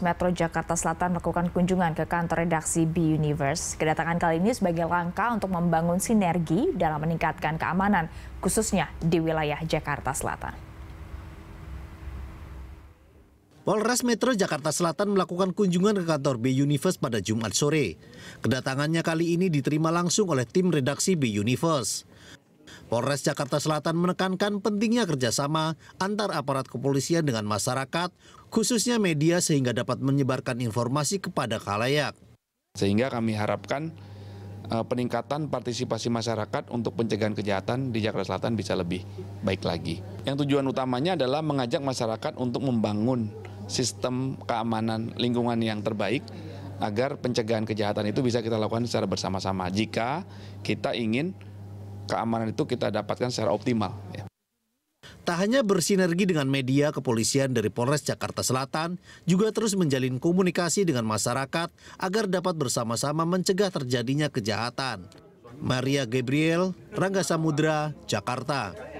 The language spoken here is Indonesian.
Metro Jakarta Selatan melakukan kunjungan ke kantor redaksi B Universe. Kedatangan kali ini sebagai langkah untuk membangun sinergi dalam meningkatkan keamanan, khususnya di wilayah Jakarta Selatan. Polres Metro Jakarta Selatan melakukan kunjungan ke kantor B Universe pada Jumat sore. Kedatangannya kali ini diterima langsung oleh tim redaksi B Universe. Polres Jakarta Selatan menekankan pentingnya kerjasama antar aparat kepolisian dengan masyarakat, khususnya media sehingga dapat menyebarkan informasi kepada kalayak. Sehingga kami harapkan eh, peningkatan partisipasi masyarakat untuk pencegahan kejahatan di Jakarta Selatan bisa lebih baik lagi. Yang tujuan utamanya adalah mengajak masyarakat untuk membangun sistem keamanan lingkungan yang terbaik agar pencegahan kejahatan itu bisa kita lakukan secara bersama-sama jika kita ingin keamanan itu kita dapatkan secara optimal. Ya. Tak hanya bersinergi dengan media, kepolisian dari Polres Jakarta Selatan juga terus menjalin komunikasi dengan masyarakat agar dapat bersama-sama mencegah terjadinya kejahatan. Maria Gabriel, Rangga Samudra, Jakarta.